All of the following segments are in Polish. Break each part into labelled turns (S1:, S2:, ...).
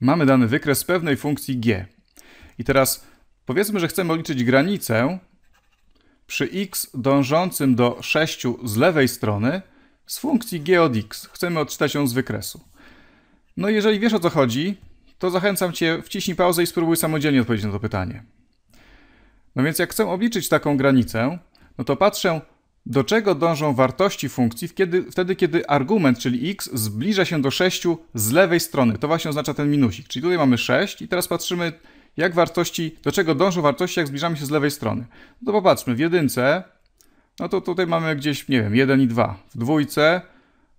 S1: mamy dany wykres pewnej funkcji g. I teraz powiedzmy, że chcemy liczyć granicę przy x dążącym do 6 z lewej strony z funkcji g od x. Chcemy odczytać ją z wykresu. No i jeżeli wiesz o co chodzi, to zachęcam Cię, wciśnij pauzę i spróbuj samodzielnie odpowiedzieć na to pytanie. No więc jak chcę obliczyć taką granicę, no to patrzę, do czego dążą wartości funkcji kiedy, wtedy, kiedy argument, czyli x, zbliża się do 6 z lewej strony. To właśnie oznacza ten minusik. Czyli tutaj mamy 6 i teraz patrzymy, jak wartości, do czego dążą wartości, jak zbliżamy się z lewej strony. No to popatrzmy, w jedynce, no to tutaj mamy gdzieś, nie wiem, 1 i 2. W dwójce,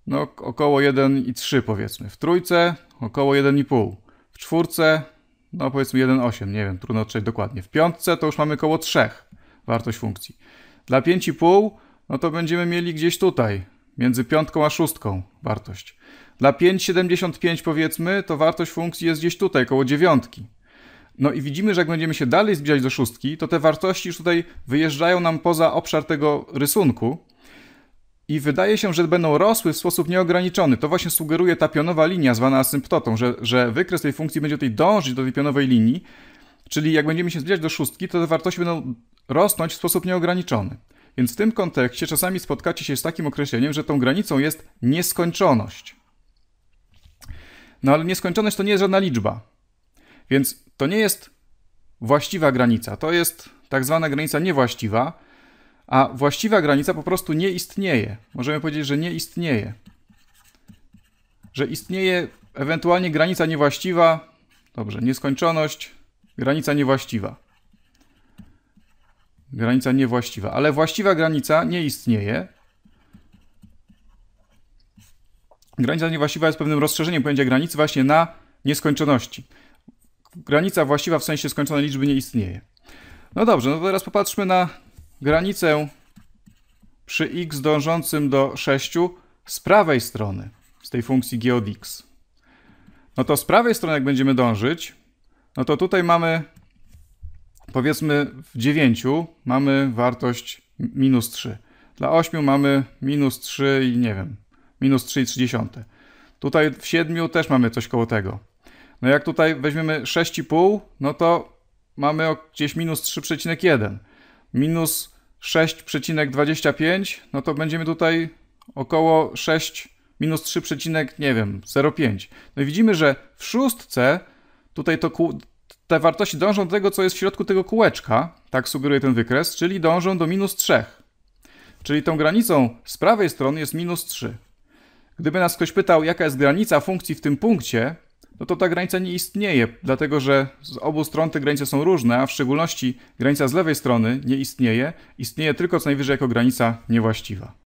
S1: no około 1 i 3 powiedzmy. W trójce około 1,5. W czwórce, no powiedzmy 1,8, nie wiem, trudno odczytać dokładnie. W piątce to już mamy około 3 wartość funkcji. Dla 5,5 no to będziemy mieli gdzieś tutaj, między piątką a szóstką wartość. Dla 5,75 powiedzmy, to wartość funkcji jest gdzieś tutaj, koło dziewiątki. No i widzimy, że jak będziemy się dalej zbliżać do szóstki, to te wartości już tutaj wyjeżdżają nam poza obszar tego rysunku i wydaje się, że będą rosły w sposób nieograniczony. To właśnie sugeruje ta pionowa linia zwana asymptotą, że, że wykres tej funkcji będzie tutaj dążyć do tej pionowej linii, czyli jak będziemy się zbliżać do szóstki, to te wartości będą rosnąć w sposób nieograniczony. Więc w tym kontekście czasami spotkacie się z takim określeniem, że tą granicą jest nieskończoność. No ale nieskończoność to nie jest żadna liczba. Więc to nie jest właściwa granica. To jest tak zwana granica niewłaściwa, a właściwa granica po prostu nie istnieje. Możemy powiedzieć, że nie istnieje. Że istnieje ewentualnie granica niewłaściwa, dobrze, nieskończoność, granica niewłaściwa. Granica niewłaściwa, ale właściwa granica nie istnieje. Granica niewłaściwa jest pewnym rozszerzeniem pojęcia granicy właśnie na nieskończoności. Granica właściwa w sensie skończonej liczby nie istnieje. No dobrze, no teraz popatrzmy na granicę przy x dążącym do 6 z prawej strony, z tej funkcji g od x. No to z prawej strony, jak będziemy dążyć, no to tutaj mamy powiedzmy w 9 mamy wartość minus 3. Dla 8 mamy minus 3 i nie wiem, minus 3,3. Tutaj w 7 też mamy coś koło tego. No jak tutaj weźmiemy 6,5, no to mamy gdzieś minus 3,1. Minus 6,25, no to będziemy tutaj około 6, minus 3, nie wiem, 0,5. No i widzimy, że w szóstce tutaj to te wartości dążą do tego, co jest w środku tego kółeczka, tak sugeruje ten wykres, czyli dążą do minus 3. Czyli tą granicą z prawej strony jest minus 3. Gdyby nas ktoś pytał, jaka jest granica funkcji w tym punkcie, no to ta granica nie istnieje, dlatego że z obu stron te granice są różne, a w szczególności granica z lewej strony nie istnieje, istnieje tylko co najwyżej jako granica niewłaściwa.